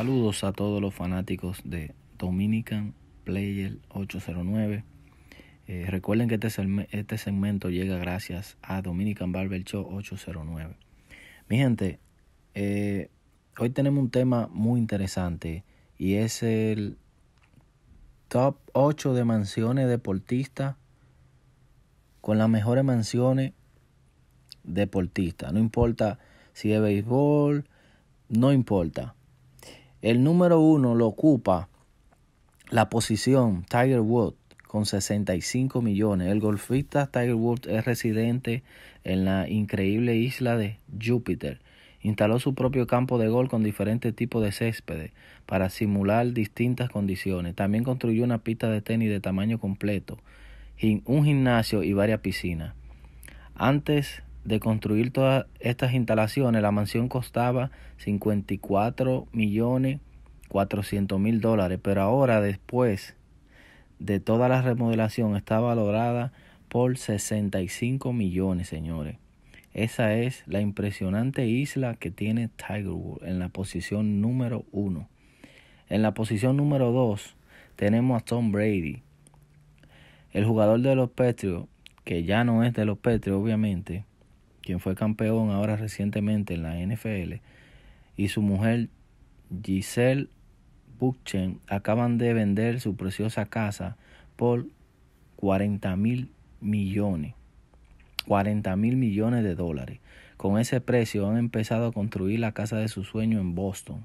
Saludos a todos los fanáticos de Dominican Player 809. Eh, recuerden que este, este, segmento llega gracias a Dominican Barber Show 809. Mi gente, eh, hoy tenemos un tema muy interesante y es el top 8 de mansiones deportistas con las mejores mansiones deportistas. No importa si es béisbol, no importa el número uno lo ocupa la posición Tiger Woods con 65 millones. El golfista Tiger Woods es residente en la increíble isla de Júpiter. Instaló su propio campo de golf con diferentes tipos de céspedes para simular distintas condiciones. También construyó una pista de tenis de tamaño completo, un gimnasio y varias piscinas. Antes de construir todas estas instalaciones, la mansión costaba 54 millones 400 mil dólares, pero ahora después de toda la remodelación está valorada por 65 millones, señores. Esa es la impresionante isla que tiene Tiger Woods en la posición número uno. En la posición número dos tenemos a Tom Brady, el jugador de los Patriots, que ya no es de los Patriots, obviamente quien fue campeón ahora recientemente en la NFL, y su mujer Giselle Buchen acaban de vender su preciosa casa por 40 mil millones. 40 mil millones de dólares. Con ese precio han empezado a construir la casa de su sueño en Boston,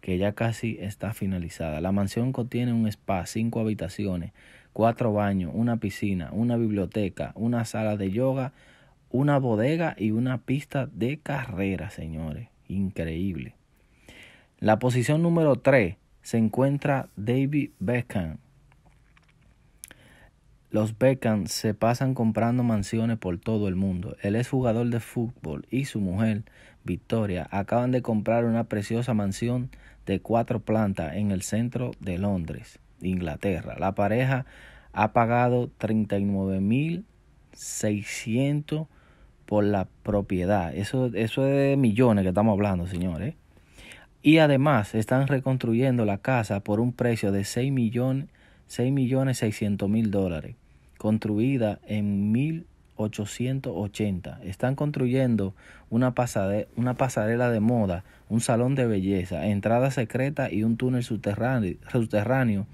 que ya casi está finalizada. La mansión contiene un spa, cinco habitaciones, cuatro baños, una piscina, una biblioteca, una sala de yoga, una bodega y una pista de carrera, señores. Increíble. La posición número 3 se encuentra David Beckham. Los Beckham se pasan comprando mansiones por todo el mundo. Él es jugador de fútbol y su mujer, Victoria, acaban de comprar una preciosa mansión de cuatro plantas en el centro de Londres, Inglaterra. La pareja ha pagado $39,600. mil por la propiedad. Eso, eso es de millones que estamos hablando, señores. Y además están reconstruyendo la casa por un precio de 6 millones, seis millones mil dólares, construida en 1880. Están construyendo una, una pasarela de moda, un salón de belleza, entrada secreta y un túnel subterráneo,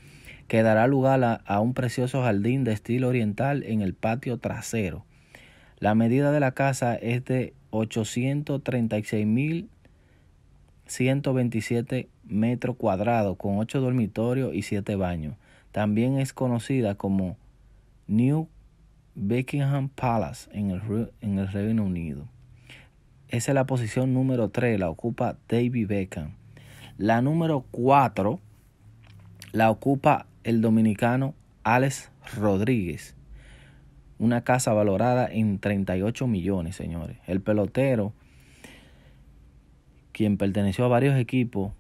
que dará lugar a un precioso jardín de estilo oriental en el patio trasero la medida de la casa es de 836.127 metros cuadrados con 8 dormitorios y 7 baños. También es conocida como New Buckingham Palace en el, en el Reino Unido. Esa es la posición número 3, la ocupa David Beckham. La número 4 la ocupa el dominicano Alex Rodríguez una casa valorada en 38 millones, señores. El pelotero, quien perteneció a varios equipos,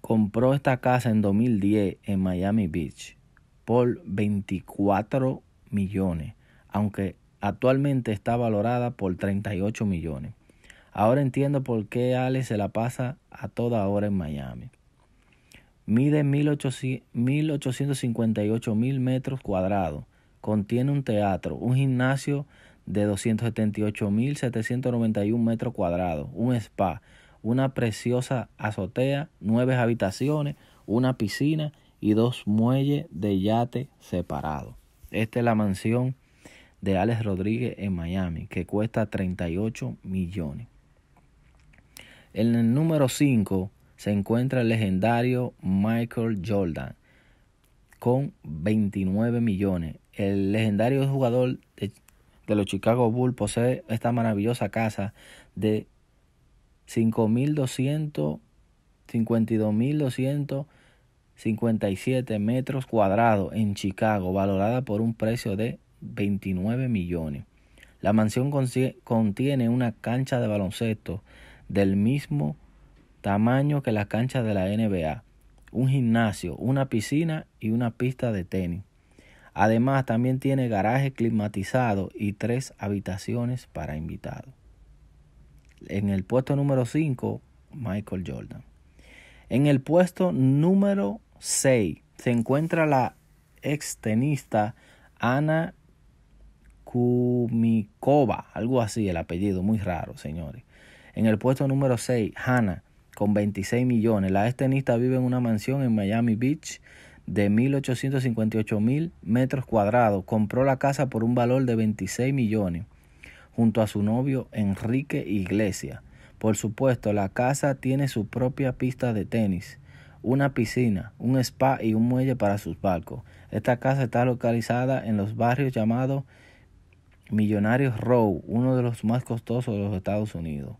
compró esta casa en 2010 en Miami Beach por 24 millones, aunque actualmente está valorada por 38 millones. Ahora entiendo por qué Ale se la pasa a toda hora en Miami. Mide 1858 mil metros cuadrados contiene un teatro, un gimnasio de 278.791 metros cuadrados, un spa, una preciosa azotea, nueve habitaciones, una piscina y dos muelles de yate separados. Esta es la mansión de Alex Rodríguez en Miami, que cuesta 38 millones. En el número 5 se encuentra el legendario Michael Jordan, con 29 millones. El legendario jugador de, los Chicago Bulls posee esta maravillosa casa de 5252.257 metros cuadrados en Chicago, valorada por un precio de 29 millones. La mansión contiene una cancha de baloncesto del mismo tamaño que la cancha de la NBA un gimnasio, una piscina y una pista de tenis. Además, también tiene garaje climatizado y tres habitaciones para invitados. En el puesto número 5, Michael Jordan. En el puesto número 6 se encuentra la extenista Ana Kumikova, algo así el apellido, muy raro, señores. En el puesto número 6, Hannah con 26 millones. La ex tenista vive en una mansión en Miami Beach de 1.858 mil metros cuadrados. Compró la casa por un valor de 26 millones junto a su novio Enrique Iglesias. Por supuesto, la casa tiene su propia pista de tenis, una piscina, un spa y un muelle para sus barcos. Esta casa está localizada en los barrios llamados Millonarios Row, uno de los más costosos de los Estados Unidos.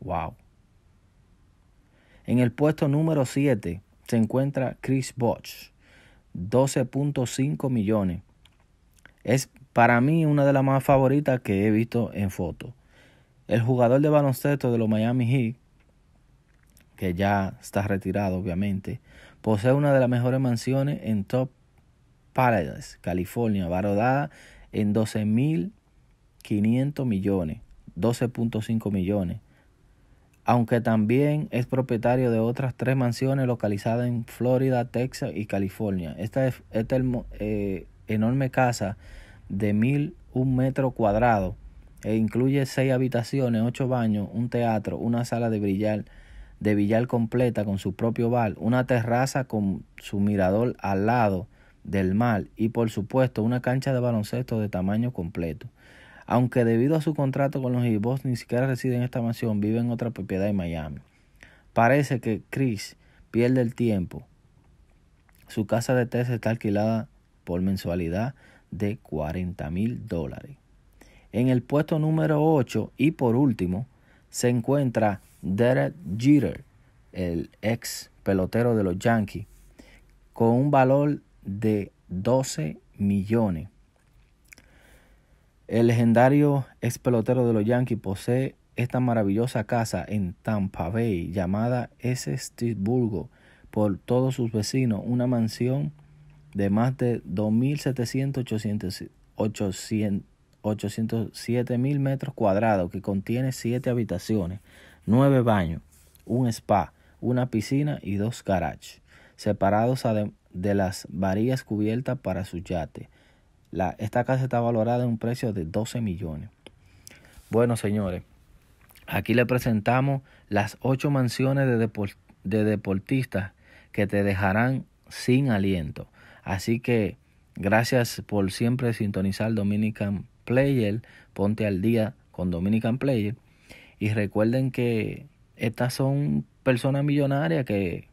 ¡Wow! En el puesto número 7 se encuentra Chris Bosch, 12.5 millones. Es para mí una de las más favoritas que he visto en foto. El jugador de baloncesto de los Miami Heat, que ya está retirado obviamente, posee una de las mejores mansiones en Top Paradise, California, valorada en 12.500 millones, 12.5 millones aunque también es propietario de otras tres mansiones localizadas en Florida, Texas y California. Esta, es, esta eh, enorme casa de 1.001 metro cuadrado, e incluye seis habitaciones, ocho baños, un teatro, una sala de billar, de billar completa con su propio bar, una terraza con su mirador al lado del mar y por supuesto una cancha de baloncesto de tamaño completo aunque debido a su contrato con los Boss ni siquiera reside en esta mansión, vive en otra propiedad en Miami. Parece que Chris pierde el tiempo. Su casa de test está alquilada por mensualidad de 40 mil dólares. En el puesto número 8 y por último se encuentra Derek Jeter, el ex pelotero de los Yankees, con un valor de 12 millones. El legendario ex pelotero de los Yankees posee esta maravillosa casa en Tampa Bay llamada S. por todos sus vecinos, una mansión de más de mil metros cuadrados que contiene siete habitaciones, nueve baños, un spa, una piscina y dos garages, separados de las varillas cubiertas para su yate esta casa está valorada en un precio de 12 millones. Bueno, señores, aquí le presentamos las ocho mansiones de, de deportistas que te dejarán sin aliento. Así que gracias por siempre sintonizar Dominican Player. Ponte al día con Dominican Player. Y recuerden que estas son personas millonarias que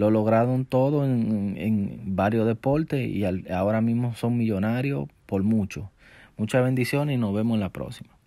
lo lograron todo en, varios deportes y ahora mismo son millonarios por mucho. Muchas bendiciones y nos vemos en la próxima.